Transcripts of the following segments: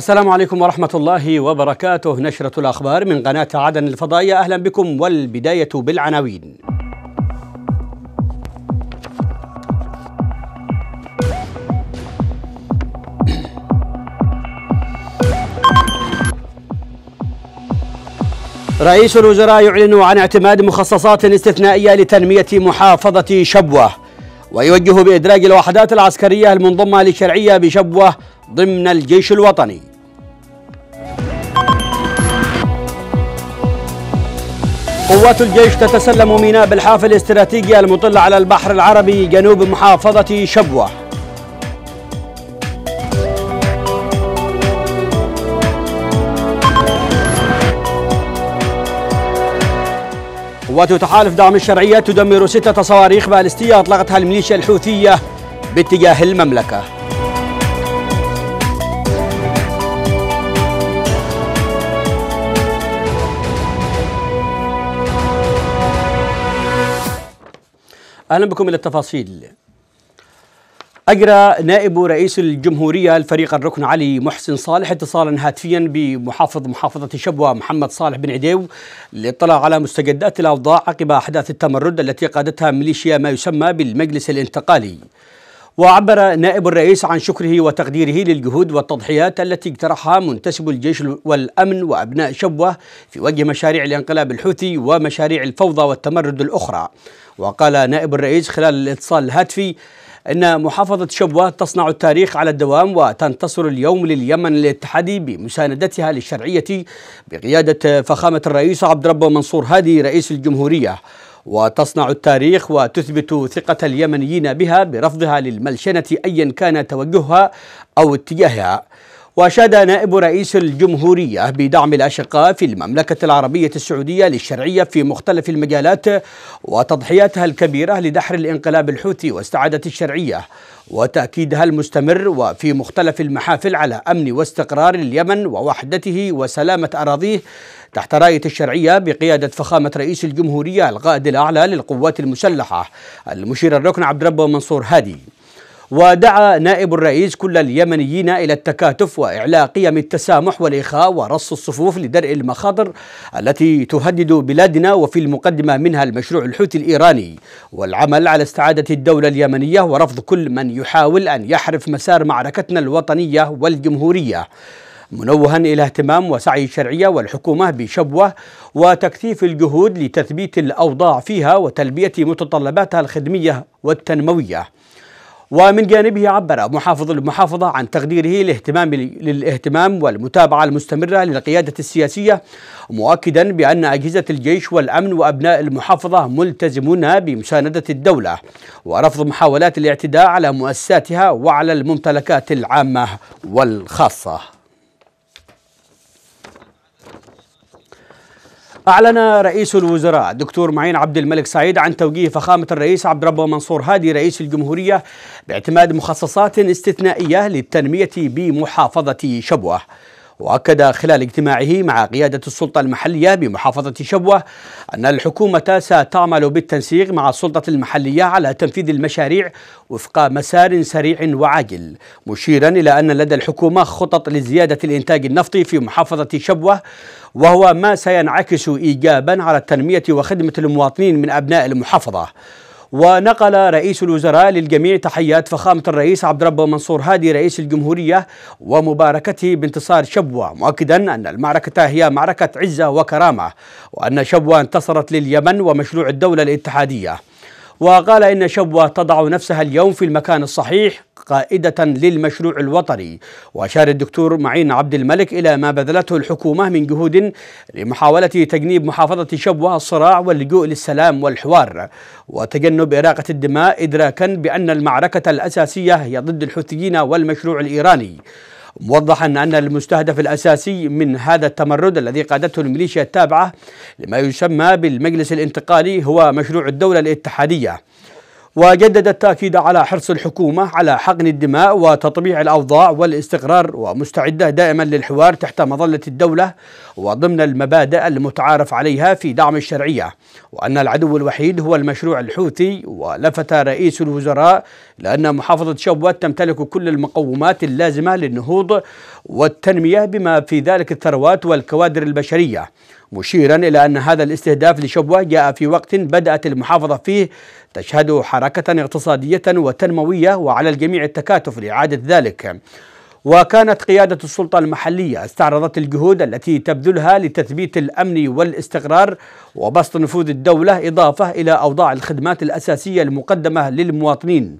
السلام عليكم ورحمة الله وبركاته نشرة الأخبار من قناة عدن الفضائية أهلا بكم والبداية بالعناوين رئيس الوزراء يعلن عن اعتماد مخصصات استثنائية لتنمية محافظة شبوة ويوجه بإدراج الوحدات العسكرية المنضمة للشرعية بشبوة ضمن الجيش الوطني قوات الجيش تتسلم ميناء بالحافة الاستراتيجي المطل على البحر العربي جنوب محافظة شبوة قوات تحالف دعم الشرعية تدمر ستة صواريخ باليستية أطلقتها الميليشيا الحوثية باتجاه المملكة اهلا بكم الى التفاصيل اجرى نائب رئيس الجمهوريه الفريق الركن علي محسن صالح اتصالا هاتفيا بمحافظ محافظه شبوه محمد صالح بن عديو للاطلاع على مستجدات الاوضاع عقب احداث التمرد التي قادتها ميليشيا ما يسمى بالمجلس الانتقالي. وعبر نائب الرئيس عن شكره وتقديره للجهود والتضحيات التي اقترحها منتسب الجيش والامن وابناء شبوه في وجه مشاريع الانقلاب الحوثي ومشاريع الفوضى والتمرد الاخرى وقال نائب الرئيس خلال الاتصال الهاتفي إن محافظة شبوة تصنع التاريخ على الدوام وتنتصر اليوم لليمن الاتحادي بمساندتها للشرعية بقيادة فخامة الرئيس عبد ربه منصور هادي رئيس الجمهورية وتصنع التاريخ وتثبت ثقة اليمنيين بها برفضها للملشنة أيا كان توجهها أو اتجاهها وأشاد نائب رئيس الجمهورية بدعم الأشقاء في المملكة العربية السعودية للشرعية في مختلف المجالات وتضحياتها الكبيرة لدحر الانقلاب الحوثي واستعادة الشرعية وتأكيدها المستمر وفي مختلف المحافل على أمن واستقرار اليمن ووحدته وسلامة أراضيه تحت راية الشرعية بقيادة فخامة رئيس الجمهورية القائد الأعلى للقوات المسلحة المشير الركن عبد ربه منصور هادي ودعا نائب الرئيس كل اليمنيين إلى التكاتف وإعلاء قيم التسامح والإخاء ورص الصفوف لدرء المخاطر التي تهدد بلادنا وفي المقدمة منها المشروع الحوثي الإيراني والعمل على استعادة الدولة اليمنية ورفض كل من يحاول أن يحرف مسار معركتنا الوطنية والجمهورية منوها الى اهتمام وسعي الشرعيه والحكومه بشبوه وتكثيف الجهود لتثبيت الاوضاع فيها وتلبيه متطلباتها الخدميه والتنمويه ومن جانبه عبر محافظ المحافظة عن تقديره للاهتمام للاهتمام والمتابعة المستمرة للقيادة السياسية مؤكدا بأن أجهزة الجيش والأمن وأبناء المحافظة ملتزمون بمساندة الدولة ورفض محاولات الاعتداء على مؤسساتها وعلى الممتلكات العامة والخاصة أعلن رئيس الوزراء دكتور معين عبد الملك سعيد عن توجيه فخامة الرئيس عبد ربه منصور هادي رئيس الجمهورية باعتماد مخصصات استثنائية للتنمية بمحافظة شبوة واكد خلال اجتماعه مع قياده السلطه المحليه بمحافظه شبوه ان الحكومه ستعمل بالتنسيق مع السلطه المحليه على تنفيذ المشاريع وفق مسار سريع وعاجل مشيرا الى ان لدى الحكومه خطط لزياده الانتاج النفطي في محافظه شبوه وهو ما سينعكس ايجابا على التنميه وخدمه المواطنين من ابناء المحافظه ونقل رئيس الوزراء للجميع تحيات فخامة الرئيس عبد ربه منصور هادي رئيس الجمهورية ومباركته بانتصار شبوة مؤكدا أن المعركة هي معركة عزة وكرامة وأن شبوة انتصرت لليمن ومشروع الدولة الاتحادية وقال إن شبوة تضع نفسها اليوم في المكان الصحيح قائدة للمشروع الوطني وأشار الدكتور معين عبد الملك إلى ما بذلته الحكومة من جهود لمحاولة تجنيب محافظة شبوة الصراع واللجوء للسلام والحوار وتجنب إراقة الدماء إدراكا بأن المعركة الأساسية هي ضد الحوثيين والمشروع الإيراني موضحا أن المستهدف الأساسي من هذا التمرد الذي قادته الميليشيا التابعة لما يسمى بالمجلس الانتقالي هو مشروع الدولة الاتحادية وجدد التأكيد على حرص الحكومة على حقن الدماء وتطبيع الأوضاع والاستقرار ومستعدة دائما للحوار تحت مظلة الدولة وضمن المبادئ المتعارف عليها في دعم الشرعية وأن العدو الوحيد هو المشروع الحوثي ولفت رئيس الوزراء لأن محافظة شبوة تمتلك كل المقومات اللازمة للنهوض والتنمية بما في ذلك الثروات والكوادر البشرية مشيرا إلى أن هذا الاستهداف لشبوة جاء في وقت بدأت المحافظة فيه تشهد حركة اقتصادية وتنموية وعلى الجميع التكاتف لإعادة ذلك وكانت قيادة السلطة المحلية استعرضت الجهود التي تبذلها لتثبيت الأمن والاستقرار وبسط نفوذ الدولة إضافة إلى أوضاع الخدمات الأساسية المقدمة للمواطنين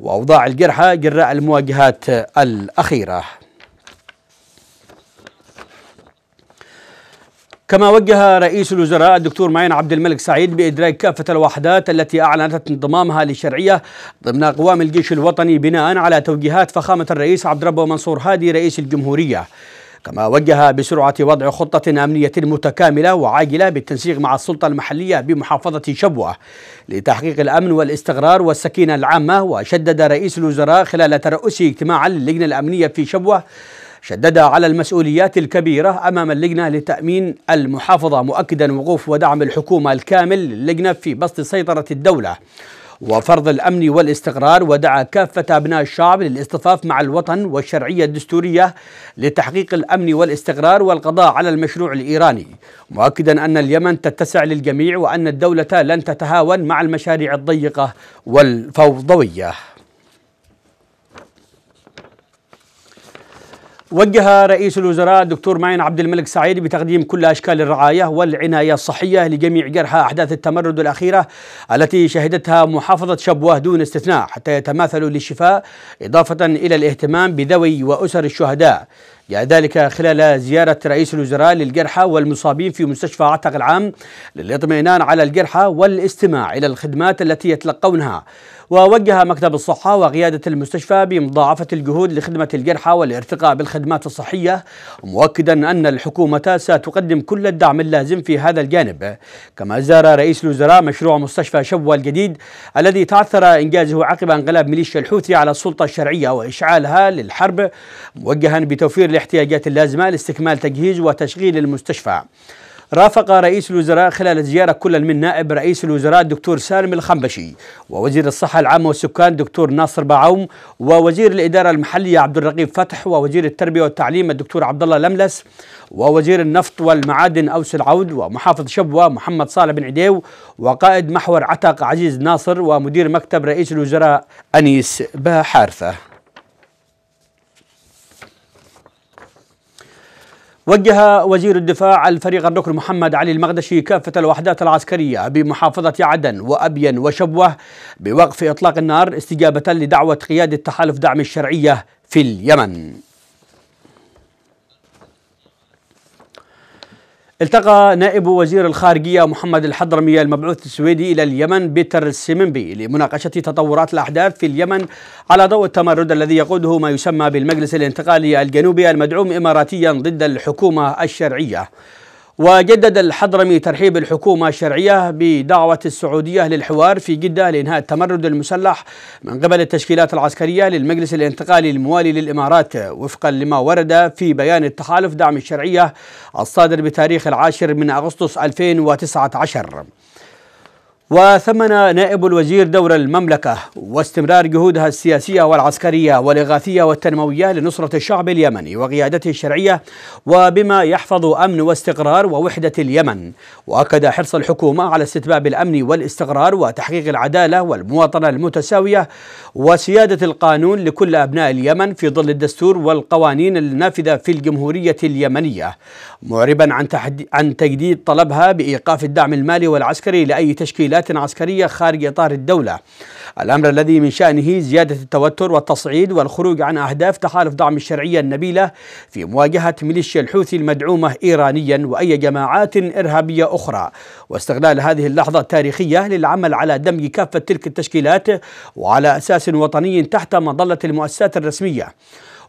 وأوضاع الجرحى جراء المواجهات الأخيرة كما وجه رئيس الوزراء الدكتور معين عبد الملك سعيد بإدراك كافة الوحدات التي أعلنت انضمامها للشرعية ضمن أقوام الجيش الوطني بناء على توجيهات فخامة الرئيس عبد ربه منصور هادي رئيس الجمهورية كما وجه بسرعة وضع خطة أمنية متكاملة وعاجلة بالتنسيق مع السلطة المحلية بمحافظة شبوة لتحقيق الأمن والاستقرار والسكينة العامة وشدد رئيس الوزراء خلال ترأسه اجتماعا للجنة الأمنية في شبوة شدد على المسؤوليات الكبيرة أمام اللجنة لتأمين المحافظة مؤكدا وقوف ودعم الحكومة الكامل للجنة في بسط سيطرة الدولة وفرض الأمن والاستقرار ودعا كافة أبناء الشعب للاصطفاف مع الوطن والشرعية الدستورية لتحقيق الأمن والاستقرار والقضاء على المشروع الإيراني مؤكدا أن اليمن تتسع للجميع وأن الدولة لن تتهاون مع المشاريع الضيقة والفوضوية وجه رئيس الوزراء الدكتور معين عبد الملك سعيد بتقديم كل اشكال الرعايه والعنايه الصحيه لجميع جرحى احداث التمرد الاخيره التي شهدتها محافظه شبوه دون استثناء حتى يتماثلوا للشفاء اضافه الى الاهتمام بذوي واسر الشهداء جاء ذلك خلال زيارة رئيس الوزراء للجرحى والمصابين في مستشفى عتق العام للاطمئنان على الجرحى والاستماع إلى الخدمات التي يتلقونها ووجه مكتب الصحة وقيادة المستشفى بمضاعفة الجهود لخدمة الجرحى والارتقاء بالخدمات الصحية مؤكدا أن الحكومة ستقدم كل الدعم اللازم في هذا الجانب كما زار رئيس الوزراء مشروع مستشفى شبوة الجديد الذي تعثر إنجازه عقب انقلاب ميليشيا الحوثي على السلطة الشرعية وإشعالها للحرب موجها بتوفير الاحتياجات اللازمة لاستكمال تجهيز وتشغيل المستشفى رافق رئيس الوزراء خلال زيارة كل من نائب رئيس الوزراء الدكتور سالم الخنبشي ووزير الصحة العامة والسكان الدكتور ناصر بعوم ووزير الإدارة المحلية عبد الرقيب فتح ووزير التربية والتعليم الدكتور عبد الله لملس ووزير النفط والمعادن أوس العود ومحافظ شبوة محمد صالح بن عديو وقائد محور عتق عزيز ناصر ومدير مكتب رئيس الوزراء أنيس باحارثة وجه وزير الدفاع الفريق الدكتور محمد علي المقدشي كافة الوحدات العسكرية بمحافظة عدن وأبين وشبوة بوقف إطلاق النار استجابة لدعوة قيادة تحالف دعم الشرعية في اليمن التقى نائب وزير الخارجية محمد الحضرمي المبعوث السويدي إلى اليمن بيتر السيمنبي لمناقشة تطورات الأحداث في اليمن على ضوء التمرد الذي يقوده ما يسمى بالمجلس الانتقالي الجنوبي المدعوم إماراتيا ضد الحكومة الشرعية وجدد الحضرمي ترحيب الحكومة الشرعية بدعوة السعودية للحوار في جدة لإنهاء التمرد المسلح من قبل التشكيلات العسكرية للمجلس الانتقالي الموالي للإمارات وفقا لما ورد في بيان التحالف دعم الشرعية الصادر بتاريخ العاشر من أغسطس 2019 وثمن نائب الوزير دور المملكة واستمرار جهودها السياسية والعسكرية والإغاثية والتنموية لنصرة الشعب اليمني وقيادته الشرعية وبما يحفظ أمن واستقرار ووحدة اليمن وأكد حرص الحكومة على استتباب الأمن والاستقرار وتحقيق العدالة والمواطنة المتساوية وسيادة القانون لكل أبناء اليمن في ظل الدستور والقوانين النافذة في الجمهورية اليمنية معربا عن, عن تجديد طلبها بإيقاف الدعم المالي والعسكري لأي تشكيلات عمليات عسكرية خارج إطار الدولة الأمر الذي من شأنه زيادة التوتر والتصعيد والخروج عن أهداف تحالف دعم الشرعية النبيلة في مواجهة ميليشيا الحوثي المدعومة إيرانيا وأي جماعات إرهابية أخرى واستغلال هذه اللحظة التاريخية للعمل على دمج كافة تلك التشكيلات وعلى أساس وطني تحت مظلة المؤسسات الرسمية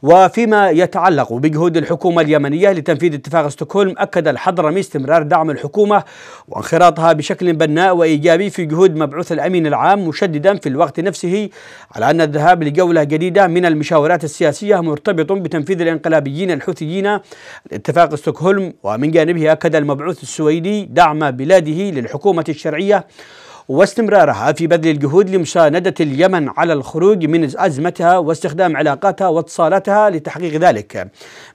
وفيما يتعلق بجهود الحكومة اليمنية لتنفيذ اتفاق ستوكهولم أكد الحضرمي استمرار دعم الحكومة وانخراطها بشكل بناء وإيجابي في جهود مبعوث الأمين العام مشددا في الوقت نفسه على أن الذهاب لجولة جديدة من المشاورات السياسية مرتبط بتنفيذ الانقلابيين الحوثيين لاتفاق ستوكهولم ومن جانبه أكد المبعوث السويدي دعم بلاده للحكومة الشرعية واستمرارها في بذل الجهود لمساندة اليمن على الخروج من أزمتها واستخدام علاقاتها واتصالاتها لتحقيق ذلك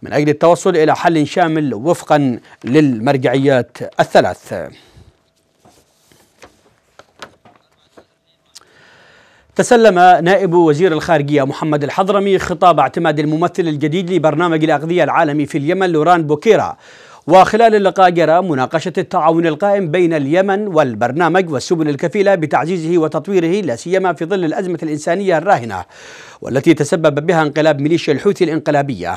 من أجل التوصل إلى حل شامل وفقا للمرجعيات الثلاث تسلم نائب وزير الخارجية محمد الحضرمي خطاب اعتماد الممثل الجديد لبرنامج الأغذية العالمي في اليمن لوران بوكيرا وخلال اللقاء جرى مناقشة التعاون القائم بين اليمن والبرنامج والسبل الكفيلة بتعزيزه وتطويره لا سيما في ظل الأزمة الإنسانية الراهنة والتي تسبب بها انقلاب ميليشيا الحوثي الانقلابية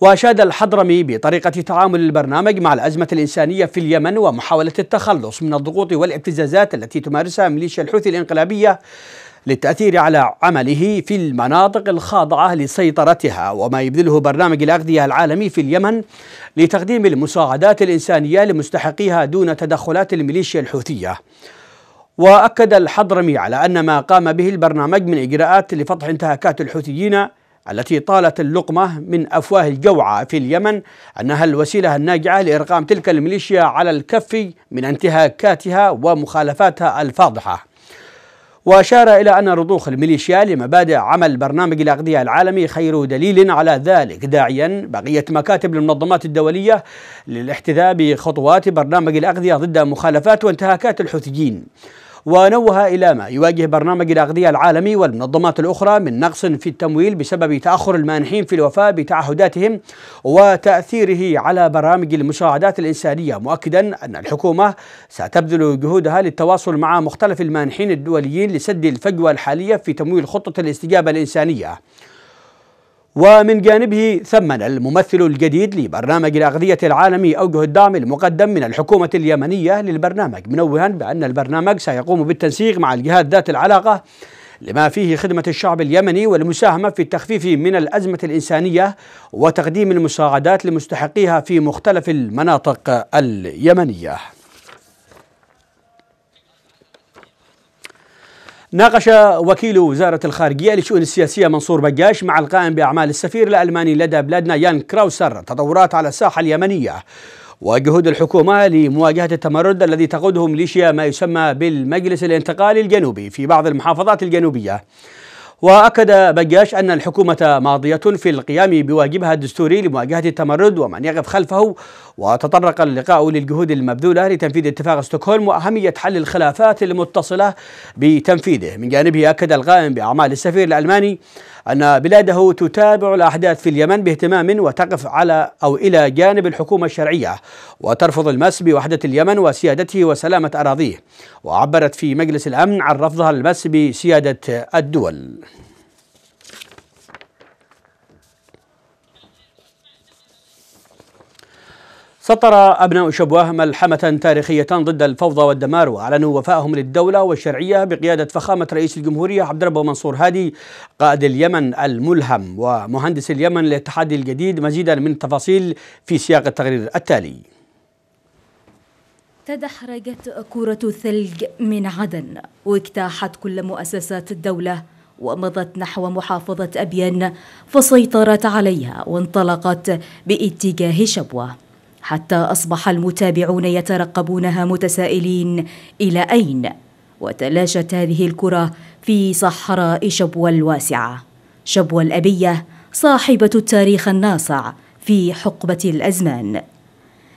وأشاد الحضرمي بطريقة تعامل البرنامج مع الأزمة الإنسانية في اليمن ومحاولة التخلص من الضغوط والابتزازات التي تمارسها ميليشيا الحوثي الانقلابية للتأثير على عمله في المناطق الخاضعة لسيطرتها وما يبذله برنامج الأغذية العالمي في اليمن لتقديم المساعدات الإنسانية لمستحقيها دون تدخلات الميليشيا الحوثية وأكد الحضرمي على أن ما قام به البرنامج من إجراءات لفتح انتهاكات الحوثيين التي طالت اللقمة من أفواه الجوعى في اليمن أنها الوسيلة الناجعة لإرقام تلك الميليشيا على الكف من انتهاكاتها ومخالفاتها الفاضحة وأشار إلى أن رضوخ الميليشيا لمبادئ عمل برنامج الأغذية العالمي خير دليل على ذلك داعيا بقية مكاتب المنظمات الدولية للاحتذاء بخطوات برنامج الأغذية ضد مخالفات وانتهاكات الحوثيين ونوه إلى ما يواجه برنامج الأغذية العالمي والمنظمات الأخرى من نقص في التمويل بسبب تأخر المانحين في الوفاء بتعهداتهم وتأثيره على برامج المساعدات الإنسانية مؤكدا أن الحكومة ستبذل جهودها للتواصل مع مختلف المانحين الدوليين لسد الفجوة الحالية في تمويل خطة الاستجابة الإنسانية ومن جانبه ثمن الممثل الجديد لبرنامج الأغذية العالمي أوجه الدعم المقدم من الحكومة اليمنية للبرنامج منوها بأن البرنامج سيقوم بالتنسيق مع الجهات ذات العلاقة لما فيه خدمة الشعب اليمني والمساهمة في التخفيف من الأزمة الإنسانية وتقديم المساعدات لمستحقيها في مختلف المناطق اليمنية ناقش وكيل وزارة الخارجية للشؤون السياسية منصور بجاش مع القائم بأعمال السفير الألماني لدى بلادنا يان كراوسر تطورات على الساحة اليمنية وجهود الحكومة لمواجهة التمرد الذي تقوده ميليشيا ما يسمى بالمجلس الانتقالي الجنوبي في بعض المحافظات الجنوبية وأكد بجاش أن الحكومة ماضية في القيام بواجبها الدستوري لمواجهة التمرد ومن يقف خلفه وتطرق اللقاء للجهود المبذولة لتنفيذ اتفاق ستوكهولم وأهمية حل الخلافات المتصلة بتنفيذه من جانبه أكد القائم بأعمال السفير الألماني أن بلاده تتابع الأحداث في اليمن باهتمام وتقف على أو إلى جانب الحكومة الشرعية وترفض المس بوحدة اليمن وسيادته وسلامة أراضيه وعبرت في مجلس الأمن عن رفضها المس بسيادة الدول سطر أبناء شبوه ملحمة تاريخية ضد الفوضى والدمار وأعلنوا وفائهم للدولة والشرعية بقيادة فخامة رئيس الجمهورية عبد الرب منصور هادي قائد اليمن الملهم ومهندس اليمن للاتحاد الجديد مزيدا من التفاصيل في سياق التقرير التالي تدحرجت كرة الثلج من عدن واجتاحت كل مؤسسات الدولة ومضت نحو محافظة أبيان فسيطرت عليها وانطلقت باتجاه شبوه حتى اصبح المتابعون يترقبونها متسائلين الى اين وتلاشت هذه الكره في صحراء شبوة الواسعه شبوة الابيه صاحبه التاريخ الناصع في حقبه الازمان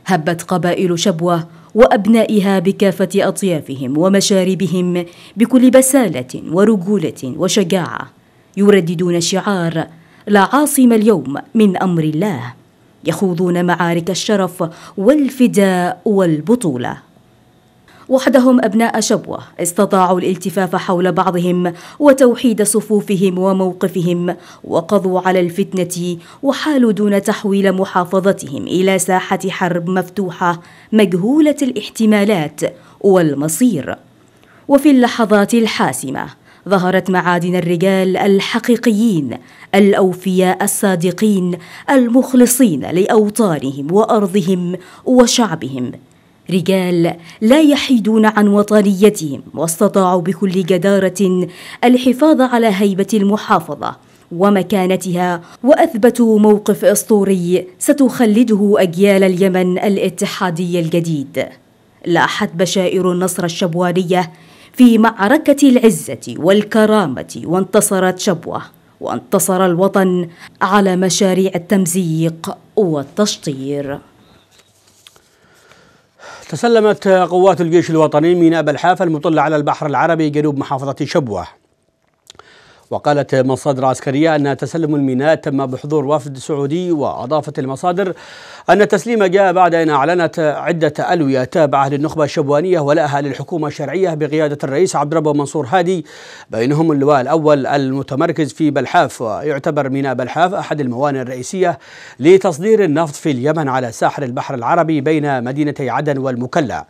هبت قبائل شبوه وابنائها بكافه اطيافهم ومشاربهم بكل بساله ورجوله وشجاعه يرددون شعار لا عاصم اليوم من امر الله يخوضون معارك الشرف والفداء والبطوله وحدهم أبناء شبوة استطاعوا الالتفاف حول بعضهم وتوحيد صفوفهم وموقفهم وقضوا على الفتنة وحالوا دون تحويل محافظتهم إلى ساحة حرب مفتوحة مجهولة الاحتمالات والمصير وفي اللحظات الحاسمة ظهرت معادن الرجال الحقيقيين الاوفياء الصادقين المخلصين لاوطانهم وارضهم وشعبهم رجال لا يحيدون عن وطنيتهم واستطاعوا بكل جداره الحفاظ على هيبه المحافظه ومكانتها واثبتوا موقف اسطوري ستخلده اجيال اليمن الاتحادي الجديد لاحت بشائر النصر الشبوانيه في معركة العزة والكرامة وانتصرت شبوة وانتصر الوطن على مشاريع التمزيق والتشطير تسلمت قوات الجيش الوطني من ميناء الحافة المطلة على البحر العربي جنوب محافظة شبوة وقالت مصادر عسكرية أن تسلم الميناء تم بحضور وفد سعودي وأضافت المصادر أن التسليم جاء بعد أن أعلنت عدة ألوية تابعة للنخبة الشبوانية ولاها للحكومة الشرعية بقيادة الرئيس عبد ربه منصور هادي بينهم اللواء الأول المتمركز في بلحاف ويعتبر ميناء بلحاف أحد الموانئ الرئيسية لتصدير النفط في اليمن على ساحل البحر العربي بين مدينتي عدن والمكلا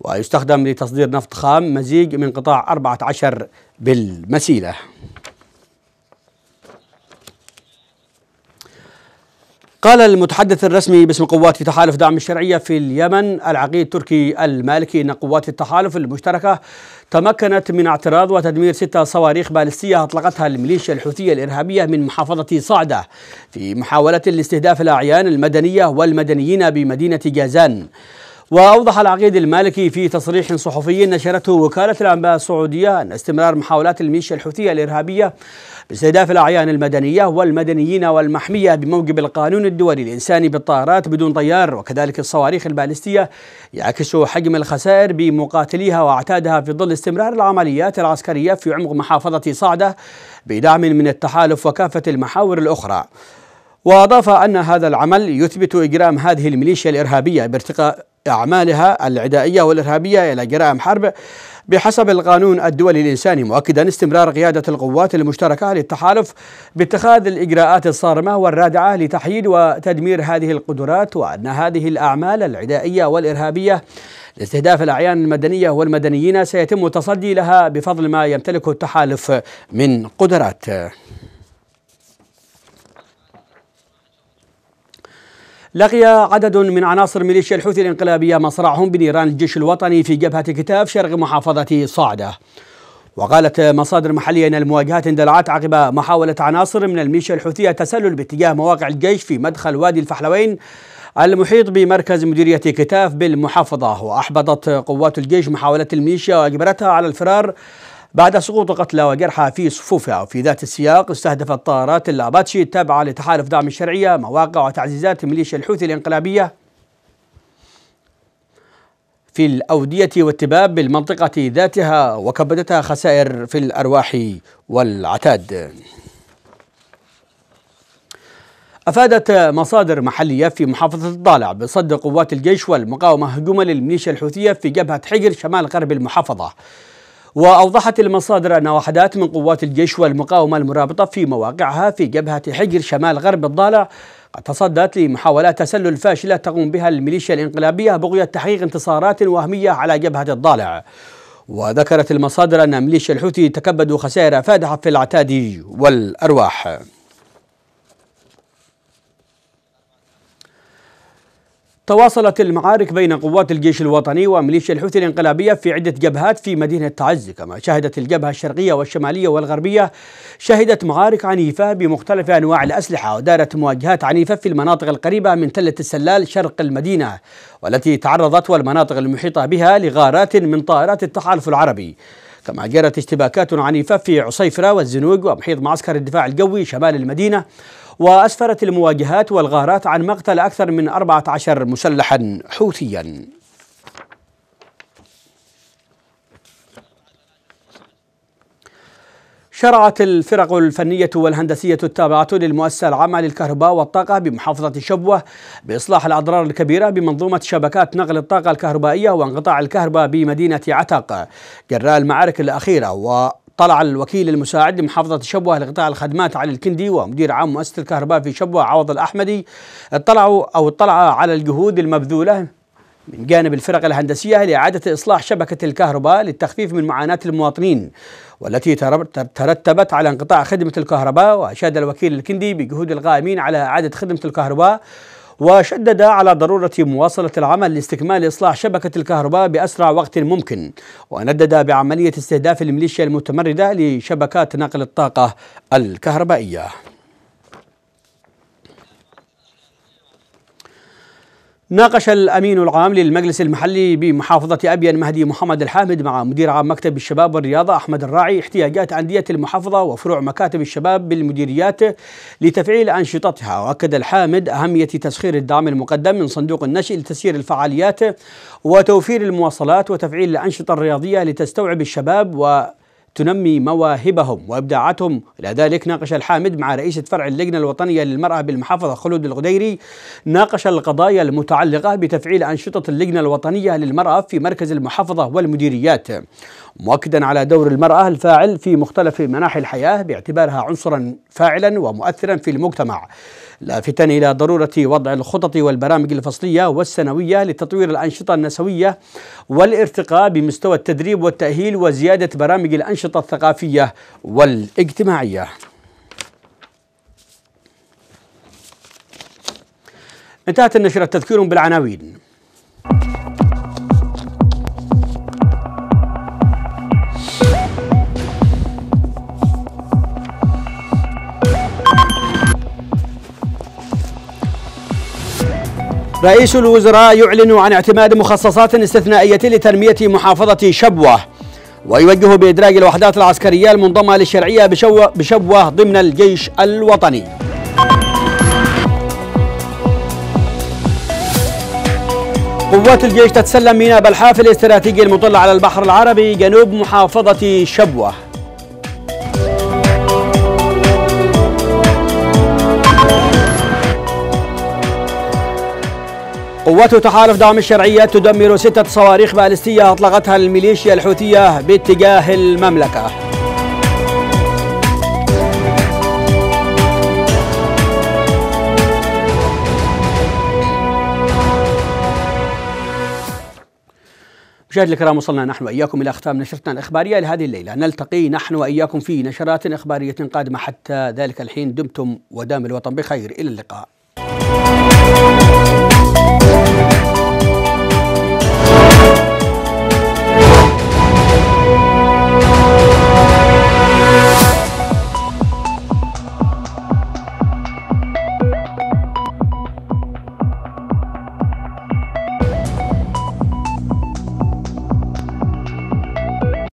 ويستخدم لتصدير نفط خام مزيج من قطاع 14 بالمسيلة قال المتحدث الرسمي باسم قوات تحالف دعم الشرعية في اليمن العقيد تركي المالكي أن قوات التحالف المشتركة تمكنت من اعتراض وتدمير ستة صواريخ بالستية أطلقتها الميليشيا الحوثية الإرهابية من محافظة صعدة في محاولة لاستهداف الأعيان المدنية والمدنيين بمدينة جازان وأوضح العقيد المالكي في تصريح صحفي نشرته وكالة الأنباء السعودية أن استمرار محاولات الميليشيا الحوثية الإرهابية باستهداف الأعيان المدنية والمدنيين والمحمية بموجب القانون الدولي الإنساني بالطائرات بدون طيار وكذلك الصواريخ البالستية يعكس حجم الخسائر بمقاتليها وأعتادها في ظل استمرار العمليات العسكرية في عمق محافظة صعدة بدعم من التحالف وكافة المحاور الأخرى وأضاف أن هذا العمل يثبت إجرام هذه الميليشيا الإرهابية بارتقاء أعمالها العدائية والإرهابية إلى جرائم حرب بحسب القانون الدولي الإنساني مؤكدا استمرار قيادة القوات المشتركة للتحالف باتخاذ الإجراءات الصارمة والرادعة لتحييد وتدمير هذه القدرات وأن هذه الأعمال العدائية والإرهابية لاستهداف الأعيان المدنية والمدنيين سيتم التصدي لها بفضل ما يمتلكه التحالف من قدرات لقي عدد من عناصر ميليشيا الحوثي الانقلابية مصرعهم بنيران الجيش الوطني في جبهة كتاف شرق محافظة صعدة وقالت مصادر محلية أن المواجهات اندلعت عقب محاولة عناصر من الميليشيا الحوثية التسلل باتجاه مواقع الجيش في مدخل وادي الفحلوين المحيط بمركز مديرية كتاف بالمحافظة وأحبطت قوات الجيش محاولة الميليشيا وأجبرتها على الفرار بعد سقوط قتلى وجرحى في صفوفها وفي ذات السياق استهدفت طائرات الاباتشي التابعه لتحالف دعم الشرعيه مواقع وتعزيزات ميليشيا الحوثي الانقلابيه في الاوديه والتباب بالمنطقه ذاتها وكبدتها خسائر في الارواح والعتاد. أفادت مصادر محلية في محافظة الضالع بصد قوات الجيش والمقاومة هجوما للميليشيا الحوثية في جبهة حجر شمال غرب المحافظة وأوضحت المصادر أن وحدات من قوات الجيش والمقاومة المرابطة في مواقعها في جبهة حجر شمال غرب الضالع قد تصدت لمحاولات تسلل فاشلة تقوم بها الميليشيا الإنقلابية بغية تحقيق انتصارات وهمية على جبهة الضالع وذكرت المصادر أن ميليشيا الحوثي تكبدوا خسائر فادحة في العتاد والأرواح تواصلت المعارك بين قوات الجيش الوطني وميليشيا الحوثي الانقلابية في عدة جبهات في مدينة تعز كما شهدت الجبهة الشرقية والشمالية والغربية شهدت معارك عنيفة بمختلف أنواع الأسلحة ودارت مواجهات عنيفة في المناطق القريبة من تلة السلال شرق المدينة والتي تعرضت والمناطق المحيطة بها لغارات من طائرات التحالف العربي كما جرت اشتباكات عنيفة في عصيفرة والزنوج ومحيط معسكر الدفاع الجوي شمال المدينة وأسفرت المواجهات والغارات عن مقتل أكثر من 14 مسلحا حوثيا شرعت الفرق الفنية والهندسية التابعة للمؤسسة العامة للكهرباء والطاقة بمحافظة شبوة بإصلاح الأضرار الكبيرة بمنظومة شبكات نقل الطاقة الكهربائية وانقطاع الكهرباء بمدينة عتق جراء المعارك الأخيرة و طلع الوكيل المساعد لمحافظة شبوة لقطاع الخدمات علي الكندي ومدير عام مؤسسة الكهرباء في شبوة عوض الأحمدي اطلعوا أو اطلع على الجهود المبذولة من جانب الفرق الهندسية لإعادة إصلاح شبكة الكهرباء للتخفيف من معاناة المواطنين والتي ترتبت على انقطاع خدمة الكهرباء وأشاد الوكيل الكندي بجهود القائمين على إعادة خدمة الكهرباء وشدد على ضرورة مواصلة العمل لاستكمال إصلاح شبكة الكهرباء بأسرع وقت ممكن وندد بعملية استهداف الميليشيا المتمردة لشبكات نقل الطاقة الكهربائية ناقش الأمين العام للمجلس المحلي بمحافظة أبين مهدي محمد الحامد مع مدير عام مكتب الشباب والرياضة أحمد الراعي احتياجات أندية المحافظة وفروع مكاتب الشباب بالمديريات لتفعيل أنشطتها وأكد الحامد أهمية تسخير الدعم المقدم من صندوق النشئ لتسيير الفعاليات وتوفير المواصلات وتفعيل الأنشطة الرياضية لتستوعب الشباب و تنمي مواهبهم وابداعاتهم لذلك ناقش الحامد مع رئيسه فرع اللجنه الوطنيه للمراه بالمحافظه خلود الغديري ناقش القضايا المتعلقه بتفعيل انشطه اللجنه الوطنيه للمراه في مركز المحافظه والمديريات مؤكدا على دور المراه الفاعل في مختلف مناحي الحياه باعتبارها عنصرا فاعلا ومؤثرا في المجتمع لافتا إلى ضرورة وضع الخطط والبرامج الفصلية والسنوية لتطوير الأنشطة النسوية والارتقاء بمستوى التدريب والتأهيل وزيادة برامج الأنشطة الثقافية والاجتماعية انتهت النشرة تذكير بالعناوين رئيس الوزراء يعلن عن اعتماد مخصصات استثنائية لتنمية محافظة شبوة ويوجه بإدراج الوحدات العسكرية المنضمة للشرعية بشبوة, بشبوة ضمن الجيش الوطني قوات الجيش تتسلم ميناء بلحاف الاستراتيجي المطل على البحر العربي جنوب محافظة شبوة قوات تحالف دعم الشرعية تدمر ستة صواريخ بالستية أطلقتها الميليشيا الحوثية باتجاه المملكة مشاهدينا الكرام وصلنا نحن واياكم الى ختام نشرتنا الاخباريه لهذه الليله، نلتقي نحن واياكم في نشرات اخباريه قادمه حتى ذلك الحين دمتم ودام الوطن بخير، الى اللقاء.